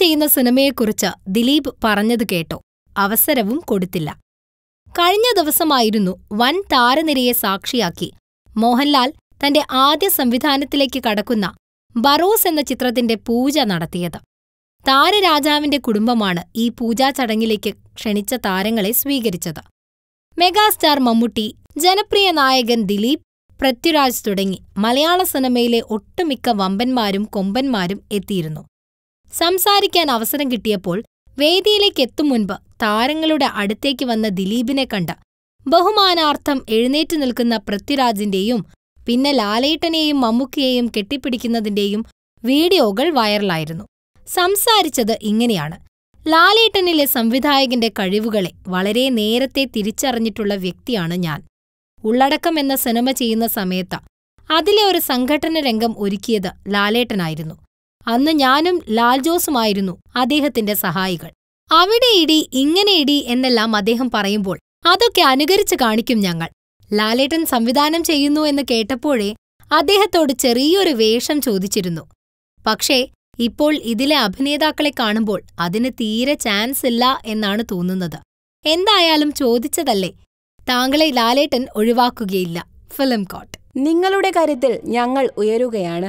ചെയ്യുന്ന സിനിമയെക്കുറിച്ച് ദിലീപ് പറഞ്ഞത് കേട്ടോ അവസരവും കൊടുത്തില്ല കഴിഞ്ഞ ദിവസമായിരുന്നു വൻ താരനിരയെ സാക്ഷിയാക്കി മോഹൻലാൽ തന്റെ ആദ്യ സംവിധാനത്തിലേക്ക് കടക്കുന്ന ബറോസ് എന്ന ചിത്രത്തിന്റെ പൂജ നടത്തിയത് താരരാജാവിന്റെ കുടുംബമാണ് ഈ പൂജാ ചടങ്ങിലേക്ക് ക്ഷണിച്ച താരങ്ങളെ സ്വീകരിച്ചത് മെഗാസ്റ്റാർ മമ്മൂട്ടി ജനപ്രിയ നായകൻ ദിലീപ് പൃഥ്വിരാജ് തുടങ്ങി മലയാള സിനിമയിലെ ഒട്ടുമിക്ക വമ്പന്മാരും കൊമ്പന്മാരും എത്തിയിരുന്നു സംസാരിക്കാൻ അവസരം കിട്ടിയപ്പോൾ വേദിയിലേക്ക് എത്തും മുൻപ് താരങ്ങളുടെ അടുത്തേക്ക് വന്ന ദിലീപിനെ കണ്ട ബഹുമാനാർത്ഥം എഴുന്നേറ്റ് നിൽക്കുന്ന പൃഥ്വിരാജിന്റെയും പിന്നെ ലാലേട്ടനെയും മമ്മൂക്കയെയും കെട്ടിപ്പിടിക്കുന്നതിന്റെയും വീഡിയോകൾ വൈറലായിരുന്നു സംസാരിച്ചത് ഇങ്ങനെയാണ് ലാലേട്ടനിലെ സംവിധായകന്റെ കഴിവുകളെ വളരെ നേരത്തെ തിരിച്ചറിഞ്ഞിട്ടുള്ള വ്യക്തിയാണ് ഞാൻ ഉള്ളടക്കം എന്ന സിനിമ ചെയ്യുന്ന സമയത്ത് അതിലെ ഒരു സംഘടന രംഗം ഒരുക്കിയത് ലാലേട്ടനായിരുന്നു അന്ന് ഞാനും ലാൽ ജോസുമായിരുന്നു അദ്ദേഹത്തിന്റെ സഹായികൾ അവിടെ ഇടി ഇങ്ങനെ ഇടി എന്നെല്ലാം അദ്ദേഹം പറയുമ്പോൾ അതൊക്കെ അനുകരിച്ചു കാണിക്കും ഞങ്ങൾ ലാലേട്ടൻ സംവിധാനം ചെയ്യുന്നു എന്ന് കേട്ടപ്പോഴേ അദ്ദേഹത്തോട് ചെറിയൊരു വേഷം ചോദിച്ചിരുന്നു പക്ഷേ ഇപ്പോൾ ഇതിലെ അഭിനേതാക്കളെ കാണുമ്പോൾ അതിന് തീരെ ചാൻസ് ഇല്ല എന്നാണ് തോന്നുന്നത് എന്തായാലും ചോദിച്ചതല്ലേ താങ്കളെ ലാലേട്ടൻ ഒഴിവാക്കുകയില്ല ഫിലിം കോട്ട് നിങ്ങളുടെ കാര്യത്തിൽ ഞങ്ങൾ ഉയരുകയാണ്